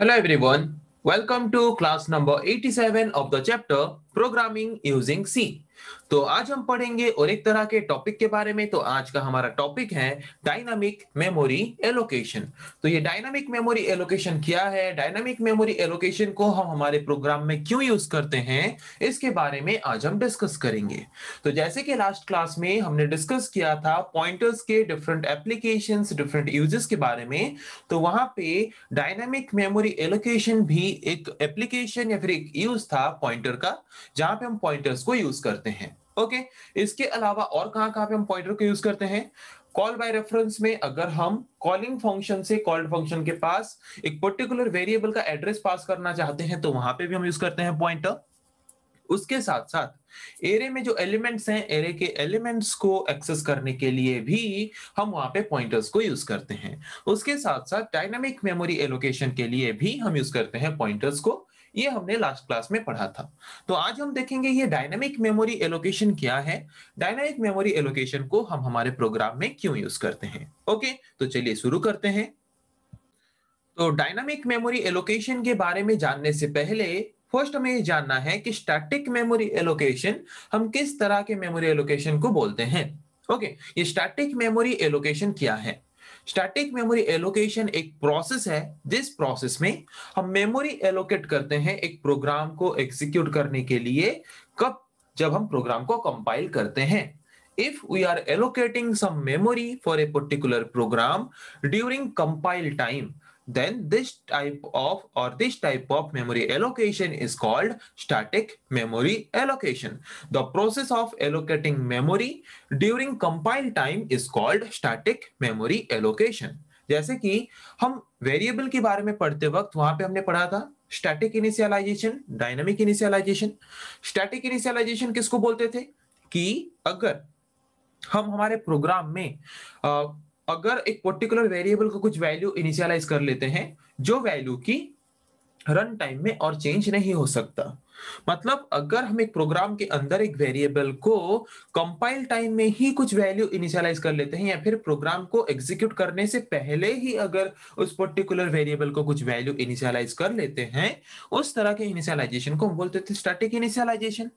Hello everyone. Welcome to class number 87 of the chapter programming using C तो आज हम पढ़ेंगे और एक तरह के टॉपिक के बारे में तो आज का हमारा टॉपिक है डायनामिक मेमोरी एलोकेशन तो ये डायनामिक मेमोरी एलोकेशन क्या है डायनामिक मेमोरी एलोकेशन को हम हमारे प्रोग्राम में क्यों यूज करते हैं इसके बारे में आज हम डिस्कस करेंगे तो जैसे कि लास्ट क्लास में हमने डिस्कस किया था पॉइंटर्स के डिफरेंट एप्लीकेशन डिफरेंट यूजेस के बारे में तो वहां पे डायनामिक मेमोरी एलोकेशन भी एक एप्लीकेशन या फिर एक यूज था पॉइंटर का जहां पे हम पॉइंटर्स को यूज करते हैं ओके इसके अलावा और कहां कहां पे हम पॉइंटर को यूज करते हैं कॉल बाय रेफरेंस में अगर हम कॉलिंग फंक्शन से कॉल्ड फंक्शन के पास एक पर्टिकुलर वेरिएबल का एड्रेस पास करना चाहते हैं तो वहां पे भी हम यूज करते हैं पॉइंटर उसके साथ साथ एरे में जो एलिमेंट्स हैं एरे के एलिमेंट्स को एक्सेस करने के लिए भी हम वहां पे पॉइंटर्स को यूज करते हैं उसके साथ साथ डायनामिक मेमोरी एलोकेशन के लिए भी हम यूज करते हैं पॉइंटर्स को ये हमने लास्ट क्लास में पढ़ा था तो आज हम देखेंगे ये डायनामिक मेमोरी एलोकेशन क्या है डायनामिक मेमोरी एलोकेशन को हम हमारे प्रोग्राम में क्यों यूज करते हैं ओके तो चलिए शुरू करते हैं तो डायनामिक मेमोरी एलोकेशन के बारे में जानने से पहले फर्स्ट हमें ये जानना है कि स्टैटिक मेमोरी एलोकेशन हम किस तरह के मेमोरी एलोकेशन को बोलते हैं ओके ये स्टैटिक मेमोरी एलोकेशन क्या है स्टैटिक मेमोरी एलोकेशन एक प्रोसेस है जिस प्रोसेस में हम मेमोरी एलोकेट करते हैं एक प्रोग्राम को एग्जीक्यूट करने के लिए कब जब हम प्रोग्राम को कंपाइल करते हैं if we are allocating some memory for a particular program during compile time then this type of or this type of memory allocation is called static memory allocation. The process of allocating memory during compile time is called static memory allocation. जैसे कि हम variable के बारे में पढ़ते वक्त वहां पे हमने पढ़ा था static initialisation dynamic initialisation static initialisation किसको बोलते थे कि अगर हम हमारे प्रोग्राम में आ, अगर एक पर्टिकुलर वेरिएबल को कुछ वैल्यू इनिशियलाइज कर लेते हैं जो वैल्यू की रन टाइम में और चेंज नहीं हो सकता मतलब अगर हम एक प्रोग्राम के अंदर एक वेरिएबल को कंपाइल टाइम में ही कुछ वैल्यू इनिशियलाइज कर लेते हैं या फिर प्रोग्राम को एग्जीक्यूट करने से पहले ही अगर उस पर्टिकुलर वेरिएबल को कुछ वैल्यू इनिशियलाइज कर लेते हैं उस तरह के इनिशियलाइजेशन को हम बोलते थे स्टैटिक इनिशियलाइजेशन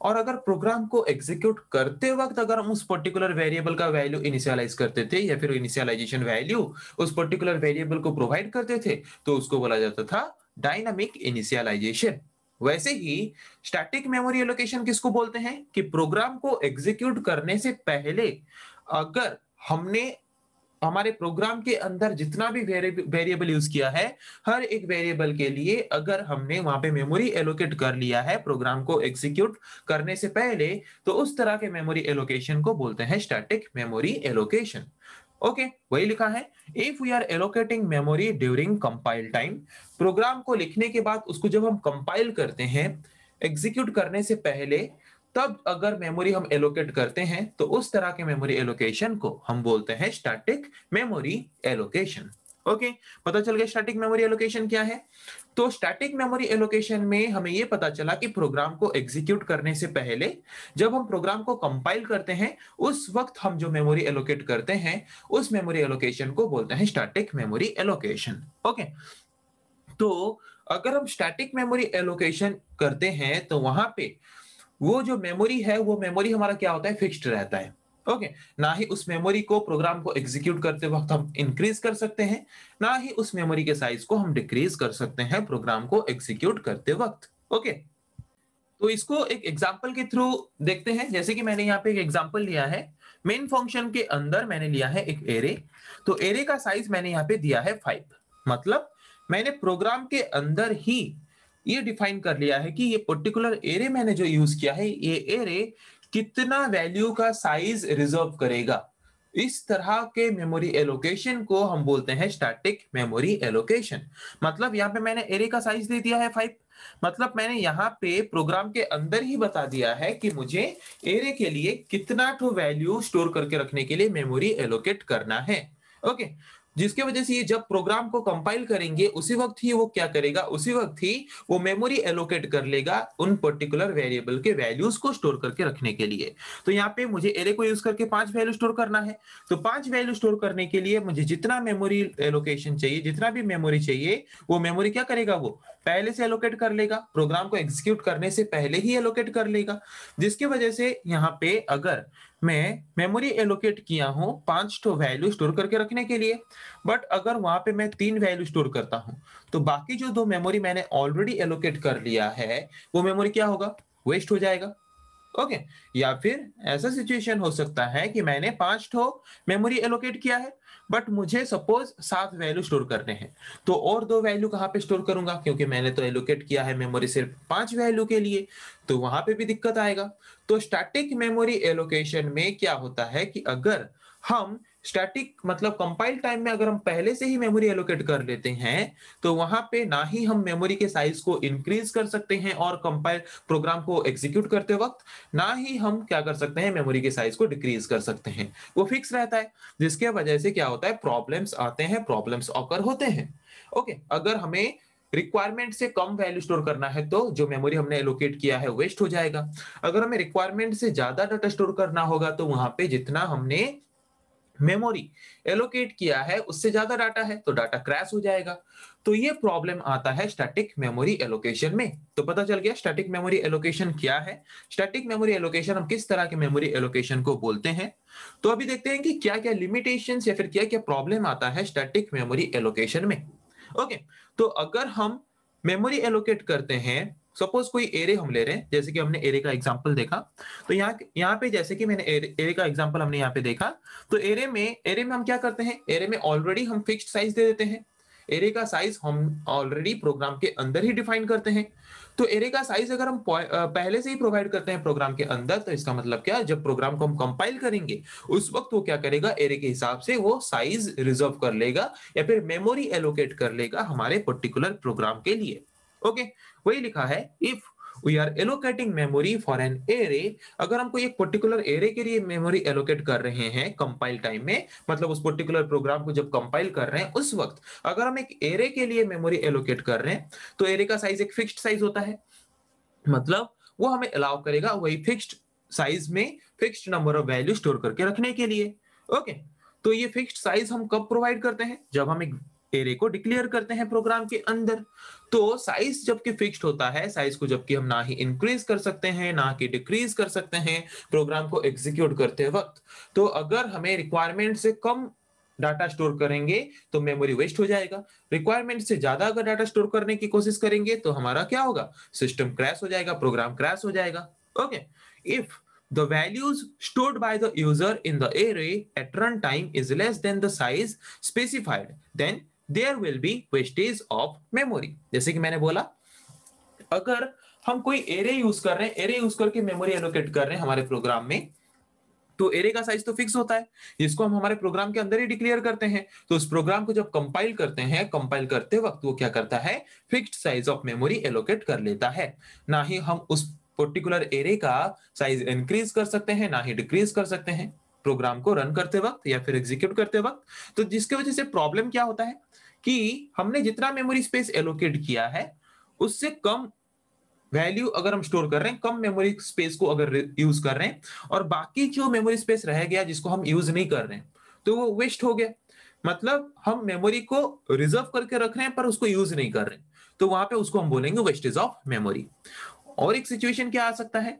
और अगर प्रोग्राम को एग्जीक्यूट करते वक्त अगर हम उस पर्टिकुलर वेरिएबल का वैल्यू इनिशियलाइज करते थे या फिर इनिशियलाइजेशन वैल्यू उस पर्टिकुलर वेरिएबल को प्रोवाइड करते थे तो उसको बोला जाता था डायनामिक इनिशियलाइजेशन वैसे ही स्टैटिक मेमोरी एलोकेशन किसको बोलते हैं कि प्रोग्राम को एग्जीक्यूट करने से पहले अगर हमने हमारे प्रोग्राम के अंदर जितना भी वेरिएबल यूज किया है हर एक वेरिएबल के लिए अगर हमने वहां पे मेमोरी एलोकेट कर लिया है प्रोग्राम को एग्जीक्यूट करने से पहले तो उस तरह के मेमोरी एलोकेशन को बोलते हैं static memory allocation okay okay, वही लिखा है if we are allocating memory during compile time program को लिखने के बाद उसको जब हम कंपाइल करते हैं एग्जीक्यूट करने से पहले तब अगर मेमोरी हम एलोकेट करते हैं तो उस तरह के मेमोरी एलोकेशन को हम बोलते हैं स्टैटिक मेमोरी एलोकेशन ओके पता चल गया स्टैटिक मेमोरी एलोकेशन क्या है तो स्टैटिक मेमोरी एलोकेशन में हमें यह पता चला कि प्रोग्राम को एग्जीक्यूट करने से पहले जब हम प्रोग्राम को कंपाइल करते हैं उस वक्त हम जो मेमोरी एलोकेट करते हैं उस मेमोरी एलोकेशन को बोलते हैं स्टैटिक मेमोरी एलोकेशन ओके तो अगर हम स्टैटिक मेमोरी एलोकेशन करते हैं तो वहां पे वो जो मेमोरी है वो मेमोरी हमारा क्या होता है फिक्स्ड रहता है ओके okay. ना ही उस मेमोरी को प्रोग्राम को एग्जीक्यूट करते वक्त हम इंक्रीज कर सकते हैं ना ही उस मेमोरी के साइज को हम डिक्रीज कर सकते हैं प्रोग्राम को एग्जीक्यूट करते वक्त ओके okay. तो इसको एक एग्जाम्पल के थ्रू देखते हैं जैसे कि मैंने यहाँ पे एक एग्जाम्पल लिया है मेन फंक्शन के अंदर मैंने लिया है एक एरे तो एरे का साइज मैंने यहाँ पे दिया है फाइव मतलब मैंने प्रोग्राम के अंदर ही ये डिफाइन कर लिया है कि ये पर्टिकुलर एरे मैंने जो यूज किया है ये एरे कितना वैल्यू का साइज रिजर्व करेगा इस तरह के मेमोरी एलोकेशन को हम बोलते हैं स्टैटिक मेमोरी एलोकेशन मतलब यहाँ पे मैंने एरे का साइज दे दिया है फाइव मतलब मैंने यहाँ पे प्रोग्राम के अंदर ही बता दिया है कि मुझे एरे के लिए कितना टू वैल्यू स्टोर करके रखने के लिए मेमोरी एलोकेट करना है ओके okay, जिसके वजह से ये जब प्रोग्राम को कंपाइल करेंगे उसी वक्त ही वो क्या करेगा उसी वक्त ही वो मेमोरी एलोकेट कर लेगा उन पर्टिकुलर वेरिएबल के वैल्यूज को स्टोर करके रखने के लिए तो यहाँ पे मुझे एरे को यूज करके पांच वैल्यू स्टोर करना है तो पांच वैल्यू स्टोर करने के लिए मुझे जितना मेमोरी एलोकेशन चाहिए जितना भी मेमोरी चाहिए वो मेमोरी क्या करेगा वो पहले से एलोकेट कर लेगा प्रोग्राम को एग्जीक्यूट करने से पहले ही एलोकेट कर लेगा जिसकी वजह से यहाँ पे अगर मैं मेमोरी एलोकेट किया हूँ पांच तो वैल्यू स्टोर करके रखने के लिए बट अगर वहां पे मैं तीन वैल्यू स्टोर करता हूँ तो बाकी जो दो मेमोरी मैंने ऑलरेडी एलोकेट कर लिया है वो मेमोरी क्या होगा वेस्ट हो जाएगा ओके okay. या फिर ऐसा सिचुएशन हो सकता है कि मैंने पांच ठो मेमोरी एलोकेट किया है बट मुझे सपोज सात वैल्यू स्टोर करने हैं तो और दो वैल्यू कहाँ पे स्टोर करूंगा क्योंकि मैंने तो एलोकेट किया है मेमोरी सिर्फ पांच वैल्यू के लिए तो वहां पे भी दिक्कत आएगा तो स्टैटिक मेमोरी एलोकेशन में क्या होता है कि अगर हम स्टैटिक मतलब कंपाइल टाइम में अगर हम पहले से ही मेमोरी एलोकेट कर लेते हैं तो वहां पे ना ही हम मेमोरी के साइज को इंक्रीज कर सकते हैं और कंपाइल प्रोग्राम को एग्जीक्यूट करते वक्त ना ही हम क्या कर सकते हैं मेमोरी के साइज को डिक्रीज कर सकते हैं वो फिक्स रहता है जिसके वजह से क्या होता है प्रॉब्लम्स आते हैं प्रॉब्लम्स ऑकर होते हैं ओके अगर हमें रिक्वायरमेंट से कम वैल्यू स्टोर करना है तो जो मेमोरी हमने एलोकेट किया है वेस्ट हो जाएगा अगर हमें रिक्वायरमेंट से ज्यादा डाटा स्टोर करना होगा तो वहां पे जितना हमने मेमोरी एलोकेट किया है उससे ज्यादा डाटा है तो डाटा क्रैश हो जाएगा तो ये प्रॉब्लम आता है स्टैटिक मेमोरी एलोकेशन में तो पता चल गया स्टैटिक मेमोरी एलोकेशन क्या है स्टैटिक मेमोरी एलोकेशन हम किस तरह के मेमोरी एलोकेशन को बोलते हैं तो अभी देखते हैं कि क्या क्या लिमिटेशन या फिर क्या क्या प्रॉब्लम आता है स्टैटिक मेमोरी एलोकेशन में ओके तो अगर हम मेमोरी एलोकेट करते हैं सपोज कोई एरे हम ले रहे हैं जैसे कि हमने एरे का एग्जाम्पल देखा तो यहाँ यहाँ पे जैसे कि मैंने एरे, एरे का एग्जाम्पल हमने यहाँ पे देखा तो एरे में एरे में हम क्या करते हैं एरे में ऑलरेडी हम फिक्स्ड साइज दे देते हैं एरे का साइज हम ऑलरेडी प्रोग्राम के अंदर ही डिफाइन करते हैं तो एरे का साइज अगर हम पहले से ही प्रोवाइड करते हैं प्रोग्राम के अंदर तो इसका मतलब क्या जब प्रोग्राम को हम कंपाइल करेंगे उस वक्त वो क्या करेगा एरे के हिसाब से वो साइज रिजर्व कर लेगा या फिर मेमोरी एलोकेट कर लेगा हमारे पर्टिकुलर प्रोग्राम के लिए ओके okay? वही लिखा है if we are allocating memory for an array अगर हमको एक पर्टिकुलर एरे के लिए मेमोरी एलोकेट कर रहे हैं कंपाइल टाइम में मतलब उस पर्टिकुलर प्रोग्राम को जब कंपाइल कर रहे हैं उस वक्त अगर हम एक एरे के लिए मेमोरी एलोकेट कर रहे हैं तो एरे का साइज एक फिक्स्ड साइज होता है मतलब वो हमें अलाउ करेगा वही फिक्स्ड साइज में fixed number of value store करके रखने के लिए ओके okay. तो ये फिक्स्ड साइज हम कब प्रोवाइड करते हैं जब हम एक एरे को डिक्लेयर करते हैं प्रोग्राम के अंदर तो साइज जबकि फिक्स्ड होता है साइज को जबकि हम ना ही इंक्रीज कर सकते हैं ना कि डिक्रीज कर सकते हैं प्रोग्राम को एग्जीक्यूट करते वक्त तो अगर हमें रिक्वायरमेंट से कम डाटा स्टोर करेंगे तो मेमोरी वेस्ट हो जाएगा रिक्वायरमेंट से ज्यादा अगर डाटा स्टोर करने की कोशिश करेंगे तो हमारा क्या होगा सिस्टम क्रैश हो जाएगा प्रोग्राम क्रैश हो जाएगा okay if values stored by the user in the array at run time is less than the size specified then there will be wastage of memory जैसे कि मैंने बोला अगर हम कोई एरे यूज कर रहे हैं एरे यूज करके मेमोरी एलोकेट कर रहे हैं हमारे प्रोग्राम में तो एरे का साइज तो फिक्स होता है जिसको हम हमारे प्रोग्राम के अंदर ही डिक्लेयर करते हैं तो उस प्रोग्राम को जब कंपाइल करते हैं कंपाइल करते वक्त वो क्या करता है fixed size of memory allocate कर लेता है ना ही हम उस पर्टिकुलर एरे का साइज इंक्रीज कर सकते हैं ना ही डिक्रीज कर सकते हैं प्रोग्राम को रन करते वक्त या फिर एग्जीक्यूट करते वक्त तो जिसके वजह से प्रॉब्लम क्या होता है कि हमने जितना मेमोरी स्पेस एलोकेट किया है उससे कम वैल्यू अगर हम स्टोर कर रहे हैं कम मेमोरी स्पेस को अगर यूज कर रहे हैं और बाकी जो मेमोरी स्पेस रह गया जिसको हम यूज नहीं कर रहे हैं तो वो वेस्ट हो गया मतलब हम मेमोरी को रिजर्व करके रख रहे हैं पर उसको यूज नहीं कर रहे तो वहां पे उसको हम बोलेंगे वेस्टेज ऑफ मेमोरी और एक सिचुएशन क्या आ सकता है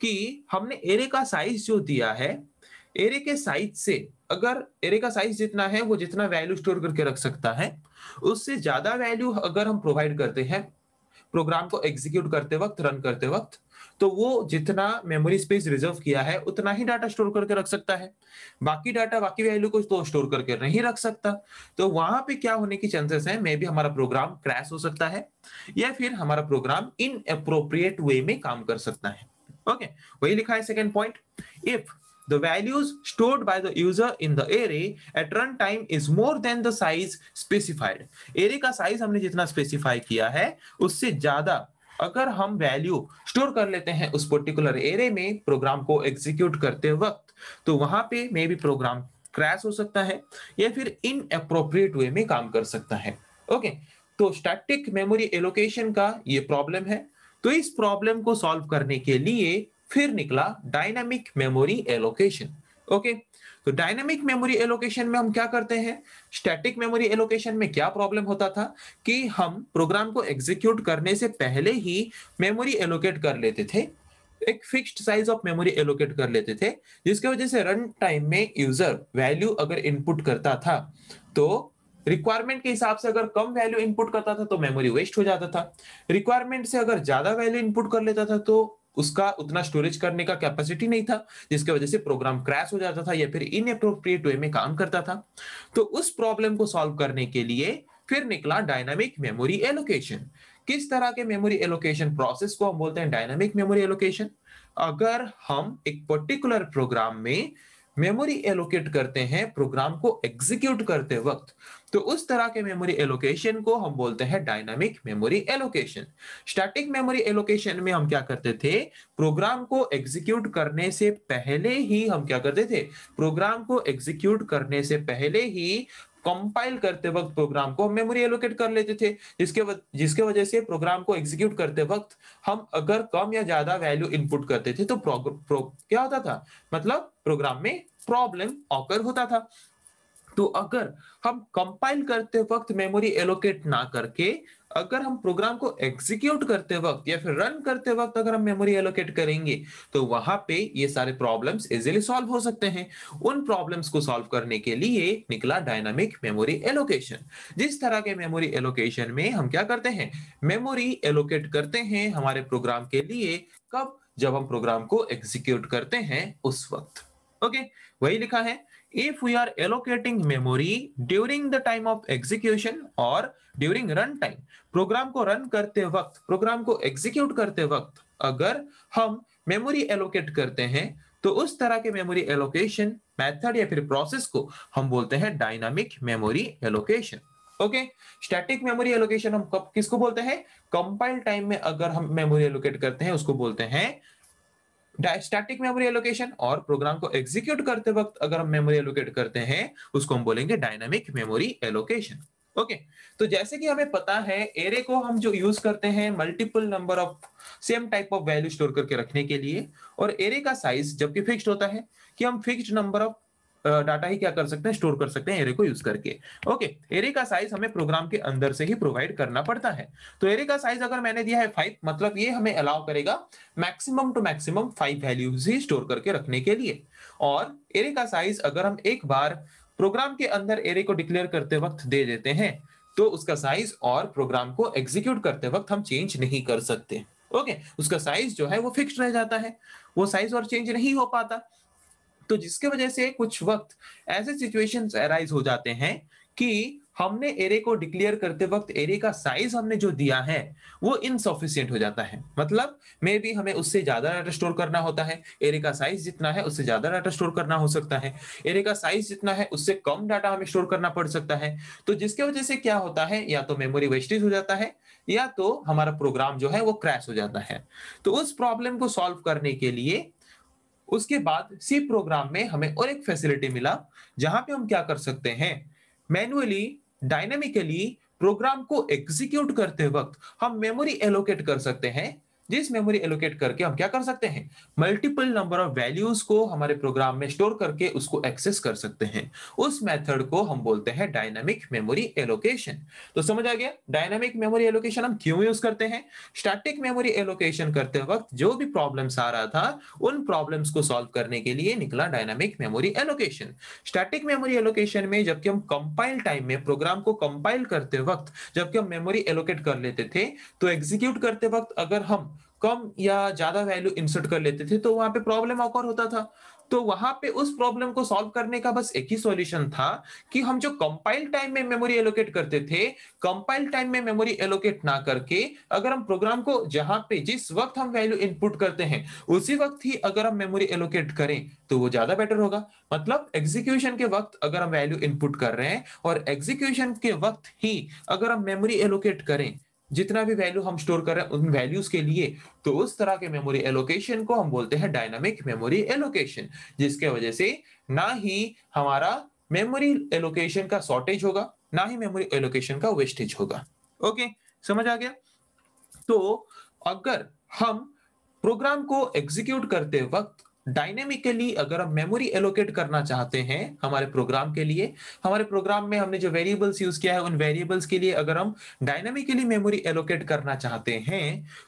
कि हमने एरे का साइज जो दिया है एरे के साइज से अगर एरे का साइज जितना है वो जितना वैल्यू स्टोर करके रख सकता है उससे ज्यादा वैल्यू अगर हम प्रोवाइड करते हैं प्रोग्राम को एग्जीक्यूट करते वक्त रन करते वक्त तो वो जितना मेमोरी स्पेस रिजर्व किया है उतना ही डाटा स्टोर करके रख सकता है बाकी डाटा बाकी वैल्यू को तो स्टोर करके नहीं रख सकता तो वहां पे क्या होने की चांसेस है मे भी हमारा प्रोग्राम क्रैश हो सकता है या फिर हमारा प्रोग्राम इन अप्रोप्रिएट वे में काम कर सकता है ओके okay, वही लिखा है second point if The values stored by the user in the array at runtime is more than the size specified. Array का size हमने जितना specify किया है उससे ज्यादा अगर हम वैल्यू स्टोर कर लेते हैं उस पर्टिकुलर एरे में प्रोग्राम को एग्जीक्यूट करते वक्त तो वहां पे मे बी प्रोग्राम क्रैश हो सकता है या फिर इन अप्रोप्रिएट वे में काम कर सकता है ओके okay, तो स्टैटिक मेमोरी एलोकेशन का ये प्रॉब्लम है तो इस प्रॉब्लम को सॉल्व करने के लिए फिर निकला डायनामिक मेमोरी एलोकेशन ओके तो डायनामिक मेमोरी एलोकेशन में हम क्या करते हैं स्टैटिक मेमोरी एलोकेशन में क्या प्रॉब्लम होता था कि हम प्रोग्राम को एग्जीक्यूट करने से पहले ही मेमोरी एलोकेट कर लेते थे एक fixed size of memory allocate कर लेते थे जिसके वजह से रन टाइम में यूजर वैल्यू अगर इनपुट करता था तो रिक्वायरमेंट के हिसाब से अगर कम वैल्यू इनपुट करता था तो मेमोरी वेस्ट हो जाता था रिक्वायरमेंट से अगर ज्यादा वैल्यू इनपुट कर लेता था तो उसका उतना स्टोरेज करने का कैपेसिटी नहीं था जिसकी वजह से प्रोग्राम क्रैश हो जाता था या फिर इनअप्रोप्रिएट वे में काम करता था तो उस प्रॉब्लम को सॉल्व करने के लिए फिर निकला डायनामिक मेमोरी एलोकेशन किस तरह के मेमोरी एलोकेशन प्रोसेस को हम बोलते हैं डायनामिक मेमोरी एलोकेशन अगर हम एक पर्टिकुलर प्रोग्राम में मेमोरी एलोकेट करते हैं प्रोग्राम को एग्जीक्यूट करते वक्त तो उस तरह के मेमोरी एलोकेशन को हम बोलते हैं dynamic memory allocation static memory allocation में हम क्या करते थे प्रोग्राम को एग्जीक्यूट करने से पहले ही हम क्या करते थे प्रोग्राम को एग्जीक्यूट करने से पहले ही कंपाइल करते वक्त प्रोग्राम को मेमोरी एलोकेट कर लेते थे जिसके व, जिसके वजह से प्रोग्राम को एग्जीक्यूट करते वक्त हम अगर कम या ज्यादा वैल्यू इनपुट करते थे तो प्रो, प्रो, क्या होता था मतलब प्रोग्राम में प्रॉब्लम ऑकर होता था तो अगर हम कंपाइल करते वक्त मेमोरी एलोकेट ना करके अगर हम प्रोग्राम को एग्जीक्यूट करते वक्त या फिर रन करते वक्त अगर हम मेमोरी एलोकेट करेंगे तो वहां पे ये सारे प्रॉब्लम्स इजीली सॉल्व हो सकते हैं उन प्रॉब्लम्स को सॉल्व करने के लिए निकला डायनामिक मेमोरी एलोकेशन जिस तरह के मेमोरी एलोकेशन में हम क्या करते हैं मेमोरी एलोकेट करते हैं हमारे प्रोग्राम के लिए कब जब हम प्रोग्राम को एग्जीक्यूट करते हैं उस वक्त ओके okay? वही लिखा है if we are allocating memory during the time of execution और ड्यूरिंग रन टाइम प्रोग्राम को रन करते वक्त प्रोग्राम को एग्जीक्यूट करते वक्त अगर हम मेमोरी एलोकेट करते हैं तो उस तरह के मेमोरी एलोकेशन मेथड या फिर प्रोसेस को हम बोलते हैं dynamic memory allocation okay static memory allocation हम कब किसको बोलते हैं कंपाइल टाइम में अगर हम मेमोरी एलोकेट करते हैं उसको बोलते हैं स्टैटिक मेमोरी एलोकेशन और प्रोग्राम को एग्जीक्यूट करते वक्त अगर हम मेमोरी एलोकेट करते हैं उसको हम बोलेंगे डायनामिक मेमोरी एलोकेशन ओके तो जैसे कि हमें पता है एरे को हम जो यूज करते हैं multiple number of same type of value store करके रखने के लिए और एरे का साइज जबकि फिक्स्ड होता है कि हम फिक्स्ड नंबर ऑफ डाटा ही क्या कर सकते हैं स्टोर कर सकते हैं एरे को यूज करके ओके एरे का साइज हमें प्रोग्राम के अंदर से ही प्रोवाइड करना पड़ता है तो एरे का साइज अगर मैंने दिया है फाइव मतलब ये हमें अलाउ करेगा maximum to maximum five values ही स्टोर करके रखने के लिए और एरे का साइज अगर हम एक बार प्रोग्राम के अंदर एरे को डिक्लेयर करते वक्त दे देते हैं तो उसका साइज और प्रोग्राम को एग्जीक्यूट करते वक्त हम चेंज नहीं कर सकते ओके okay, उसका साइज जो है वो फिक्स रह जाता है वो साइज और चेंज नहीं हो पाता तो जिसके वजह से कुछ वक्त ऐसे सिचुएशन अराइज हो जाते हैं कि हमने एरे को डिक्लेयर करते वक्त एरे का साइज हमने जो दिया है वो इनसफिशियंट हो जाता है मतलब मे भी हमें उससे ज्यादा डाटा स्टोर करना होता है एरे का साइज जितना है उससे ज्यादा डाटा स्टोर करना हो सकता है एरे का साइज जितना है उससे कम डाटा हमें स्टोर करना पड़ सकता है तो जिसके वजह से क्या होता है या तो मेमोरी वेस्टेज हो जाता है या तो हमारा प्रोग्राम जो है वो क्रैश हो जाता है तो उस प्रॉब्लम को सॉल्व करने के लिए उसके बाद सी प्रोग्राम में हमें और एक फैसिलिटी मिला जहां पे हम क्या कर सकते हैं मैनुअली डायनेमिकली प्रोग्राम को एग्जीक्यूट करते वक्त हम मेमोरी एलोकेट कर सकते हैं जिस मेमोरी एलोकेट करके हम क्या कर सकते हैं मल्टीपल नंबर ऑफ वैल्यूज को हमारे प्रोग्राम में स्टोर करके उसको एक्सेस कर सकते हैं उस मेथड को हम बोलते हैं डायनामिक मेमोरी एलोकेशन तो समझ आ गया डायनामिक मेमोरी एलोकेशन हम क्यों यूज करते हैं स्टैटिक मेमोरी एलोकेशन करते वक्त जो भी प्रॉब्लम्स आ रहा था उन प्रॉब्लम्स को सॉल्व करने के लिए निकला dynamic memory allocation static memory allocation में जबकि हम कंपाइल टाइम में प्रोग्राम को कंपाइल करते वक्त जबकि हम मेमोरी एलोकेट कर लेते थे तो एग्जीक्यूट करते वक्त अगर हम कम या ज्यादा वैल्यू इंसर्ट कर लेते थे तो वहां पे प्रॉब्लम ऑकर होता था तो वहां पे उस प्रॉब्लम को सॉल्व करने का बस एक ही सॉल्यूशन था कि हम जो कंपाइल टाइम में मेमोरी एलोकेट करते थे कंपाइल टाइम में मेमोरी एलोकेट ना करके अगर हम प्रोग्राम को जहां पे जिस वक्त हम वैल्यू इनपुट करते हैं उसी वक्त ही अगर हम मेमोरी एलोकेट करें तो वो ज्यादा बेटर होगा मतलब एग्जीक्यूशन के वक्त अगर हम वैल्यू इनपुट कर रहे हैं और एग्जीक्यूशन के वक्त ही अगर हम मेमोरी एलोकेट करें जितना भी वैल्यू हम स्टोर कर रहे हैं उन वैल्यूज के लिए तो उस तरह के मेमोरी एलोकेशन को हम बोलते हैं डायनामिक मेमोरी एलोकेशन जिसके वजह से ना ही हमारा मेमोरी एलोकेशन का शॉर्टेज होगा ना ही मेमोरी एलोकेशन का वेस्टेज होगा ओके समझ आ गया तो अगर हम प्रोग्राम को एग्जीक्यूट करते वक्त डायनेमिकली अगर हम मेमोरी एलोकेट करना चाहते हैं हमारे प्रोग्राम के लिए हमारे प्रोग्राम में हमने जो वेरिएबल्स यूज किया है उन वेरिएबल्स के लिए अगर हम डायनेमिकली मेमोरी एलोकेट करना चाहते हैं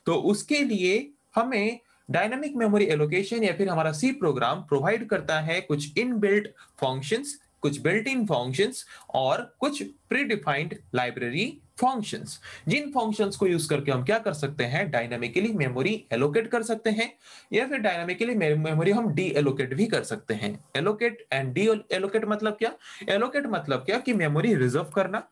तो उसके लिए हमें डायनेमिक मेमोरी एलोकेशन या फिर हमारा सी प्रोग्राम प्रोवाइड करता है कुछ इन बिल्ट फंक्शन कुछ बिल्ट इन फंक्शन और कुछ प्रीडिफाइंड लाइब्रेरी फंक्शंस जिन फंक्शंस को यूज करके हम क्या कर सकते हैं डायनामिकली मेमोरी एलोकेट कर सकते हैं या फिर डायनामिकली मेमोरी हम डी एलोकेट भी कर सकते हैं एलोकेट एंड डी एलोकेट मतलब क्या एलोकेट मतलब क्या कि मेमोरी रिजर्व करना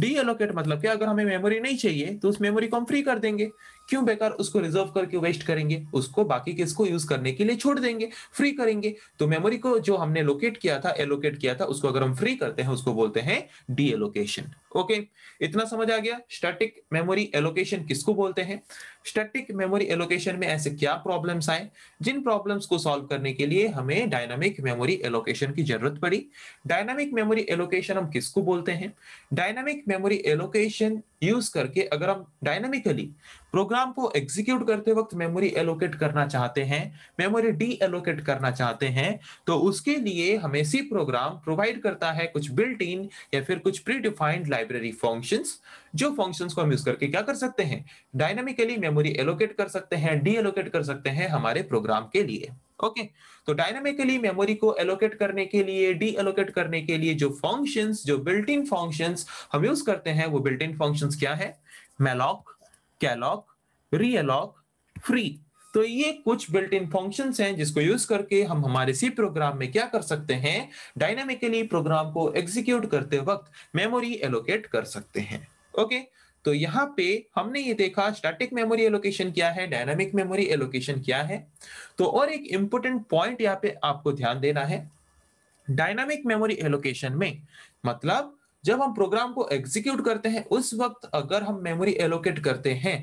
डी एलोकेट मतलब क्या अगर हमें मेमोरी नहीं चाहिए तो उस मेमोरी को हम फ्री कर देंगे क्यों बेकार उसको रिजर्व करके वेस्ट करेंगे उसको बाकी किसको यूज करने के लिए छोड़ देंगे फ्री करेंगे तो मेमोरी को जो हमने लोकेट किया था एलोकेट किया था उसको अगर हम फ्री करते हैं उसको बोलते हैं डी एलोकेशन ओके इतना समझ आ गया स्टैटिक मेमोरी एलोकेशन किसको बोलते हैं स्टैटिक मेमोरी एलोकेशन में ऐसे क्या प्रॉब्लम्स आए जिन प्रॉब्लम्स को सॉल्व करने के लिए हमें डायनामिक मेमोरी एलोकेशन की जरूरत पड़ी डायनामिक मेमोरी एलोकेशन हम किसको बोलते हैं डायनामिक मेमोरी एलोकेशन यूज करके अगर हम डायनामिकली प्रोग्राम को एग्जीक्यूट करते वक्त मेमोरी एलोकेट करना चाहते हैं मेमोरी डी एलोकेट करना चाहते हैं तो उसके लिए हमें सी प्रोग्राम प्रोवाइड करता है कुछ बिल्ट इन या फिर कुछ प्री डिफाइंड लाइब्रेरी फंक्शंस जो फंक्शंस को हम यूज करके क्या कर सकते हैं डायनामिकली मेमोरी एलोकेट कर सकते हैं डी एलोकेट कर सकते हैं हमारे प्रोग्राम के लिए ओके तो डायनामिकली मेमोरी को एलोकेट करने के लिए डी एलोकेट करने के लिए जो फंक्शंस जो बिल्ट इन फंक्शंस हम यूज करते हैं वो बिल्ट इन फंक्शंस क्या है मेलॉक कैलॉक रीअलॉक फ्री तो ये कुछ बिल्ट इन फंक्शन हैं जिसको यूज करके हम हमारे सी प्रोग्राम में क्या कर सकते हैं डायनामिकली प्रोग्राम को एग्जीक्यूट करते वक्त मेमोरी एलोकेट कर सकते हैं ओके okay? तो यहाँ पे हमने ये देखा स्टैटिक मेमोरी एलोकेशन क्या है डायनामिक मेमोरी एलोकेशन क्या है तो और एक इंपॉर्टेंट पॉइंट यहाँ पे आपको ध्यान देना है डायनामिक मेमोरी एलोकेशन में मतलब जब हम प्रोग्राम को एग्जीक्यूट करते हैं उस वक्त अगर हम मेमोरी एलोकेट करते हैं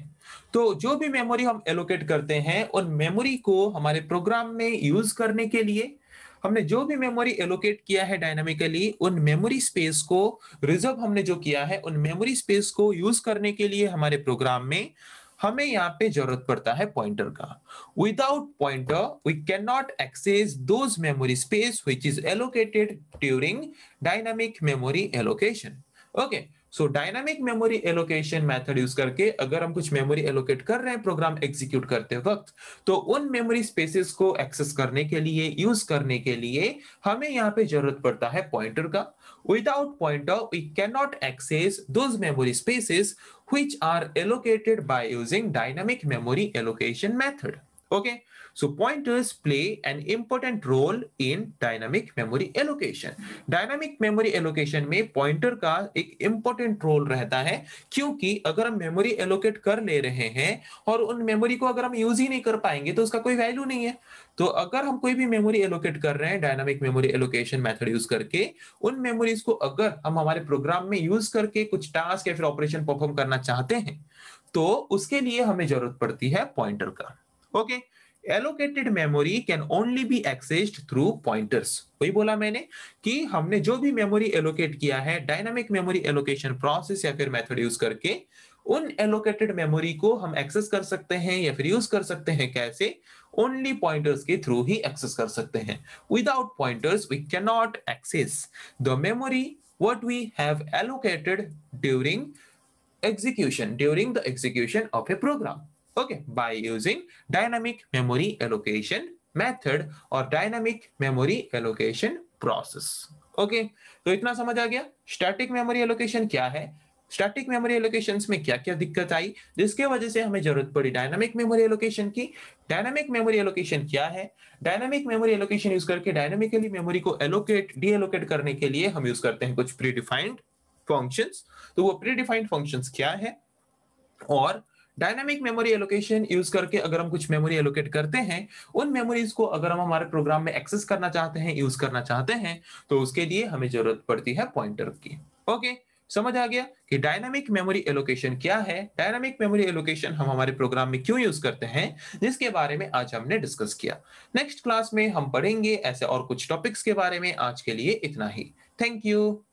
तो जो भी मेमोरी हम एलोकेट करते हैं उन मेमोरी को हमारे प्रोग्राम में यूज करने के लिए हमने जो भी मेमोरी एलोकेट किया है डायनामिकली उन मेमोरी स्पेस को रिजर्व हमने जो किया है उन मेमोरी स्पेस को यूज करने के लिए हमारे प्रोग्राम में हमें यहाँ पे जरूरत पड़ता है पॉइंटर का without pointer we cannot access those memory space which is allocated during dynamic memory allocation okay so dynamic memory allocation method use करके अगर हम कुछ मेमोरी एलोकेट कर रहे हैं प्रोग्राम एग्जीक्यूट करते वक्त तो उन मेमोरी स्पेसेस को एक्सेस करने के लिए यूज करने के लिए हमें यहाँ पे जरूरत पड़ता है पॉइंटर का without pointer we cannot access those memory spaces are allocated allocated using dynamic memory allocation allocation okay okay So pointers play an important role in dynamic memory allocation. Dynamic memory allocation में pointer का एक important role रहता है क्योंकि अगर हम memory allocate कर ले रहे हैं और उन memory को अगर हम use ही नहीं कर पाएंगे तो उसका कोई value नहीं है तो अगर हम कोई भी मेमोरी एलोकेट कर रहे हैं dynamic memory allocation method use करके उन मेमोरीज को अगर हम हमारे प्रोग्राम में यूज करके कुछ टास्क या फिर ऑपरेशन परफॉर्म करना चाहते हैं तो उसके लिए हमें जरूरत पड़ती है पॉइंटर का okay okay? Allocated memory can only be accessed through pointers वही बोला मैंने कि हमने जो भी मेमोरी एलोकेट किया है डायनामिक मेमोरी एलोकेशन प्रोसेस या फिर मेथड यूज करके उन एलोकेटेड मेमोरी को हम एक्सेस कर सकते हैं या फिर यूज कर सकते हैं कैसे ओनली पॉइंटर्स के थ्रू ही एक्सेस कर सकते हैं without pointers we cannot access the memory what we have allocated during execution during the execution of a program okay by using dynamic memory allocation method or dynamic memory allocation process okay तो इतना समझ आ गया static memory allocation क्या है static memory allocation में क्या क्या दिक्कत आई जिसके वजह से हमें जरूरत पड़ी डायनामिक मेमोरी एलोकेशन की डायनामिक मेमोरी एलोकेशन क्या है डायनामिक मेमोरी एलोकेशन यूज करके डायनामिकली मेमोरी को एलोकेट डी एलोकेट करने के लिए हम यूज करते हैं कुछ प्रीडिफाइंड फंक्शंस तो वो प्रीडिफाइंड फंक्शंस क्या है और डायनामिक मेमोरी एलोकेशन यूज करके अगर हम कुछ मेमोरी एलोकेट करते हैं उन मेमोरीज को अगर हम हमारे प्रोग्राम में एक्सेस करना चाहते हैं यूज करना चाहते हैं तो उसके लिए हमें जरूरत पड़ती है पॉइंटर की ओके समझ आ गया कि डायनामिक मेमोरी एलोकेशन क्या है डायनामिक मेमोरी एलोकेशन हम हमारे प्रोग्राम में क्यों यूज करते हैं जिसके बारे में आज हमने डिस्कस किया नेक्स्ट क्लास में हम पढ़ेंगे ऐसे और कुछ टॉपिक्स के बारे में आज के लिए इतना ही थैंक यू